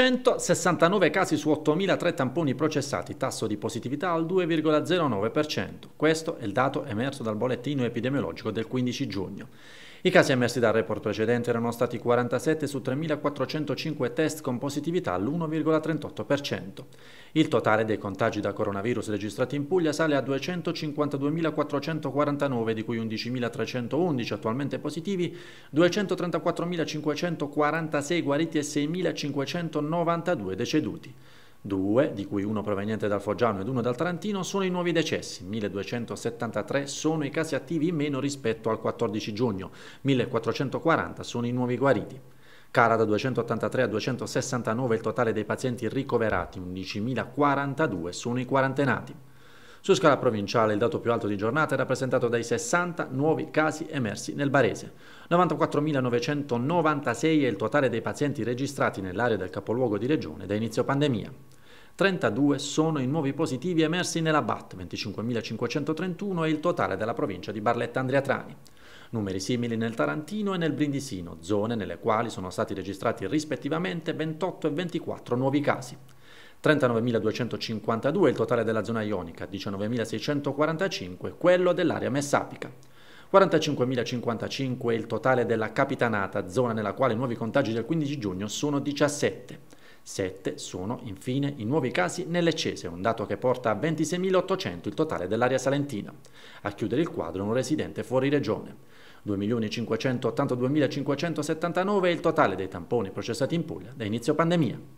169 casi su 8.003 tamponi processati, tasso di positività al 2,09%. Questo è il dato emerso dal bollettino epidemiologico del 15 giugno. I casi emersi dal report precedente erano stati 47 su 3.405 test con positività all'1,38%. Il totale dei contagi da coronavirus registrati in Puglia sale a 252.449, di cui 11.311 attualmente positivi, 234.546 guariti e 6.592 deceduti due, di cui uno proveniente dal Foggiano ed uno dal Tarantino, sono i nuovi decessi. 1273 sono i casi attivi in meno rispetto al 14 giugno, 1440 sono i nuovi guariti. Cara da 283 a 269 il totale dei pazienti ricoverati, 11.042 sono i quarantenati. Su scala provinciale il dato più alto di giornata è rappresentato dai 60 nuovi casi emersi nel Barese. 94.996 è il totale dei pazienti registrati nell'area del capoluogo di regione da inizio pandemia. 32 sono i nuovi positivi emersi nella BAT, 25.531 è il totale della provincia di Barletta andriatrani Numeri simili nel Tarantino e nel Brindisino, zone nelle quali sono stati registrati rispettivamente 28 e 24 nuovi casi. 39.252 il totale della zona ionica, 19.645 quello dell'area messapica. 45.055 il totale della capitanata, zona nella quale i nuovi contagi del 15 giugno sono 17. 7 sono infine i nuovi casi nelle Cese, un dato che porta a 26.800 il totale dell'area salentina. A chiudere il quadro un residente fuori regione. 2.582.579 è il totale dei tamponi processati in Puglia da inizio pandemia.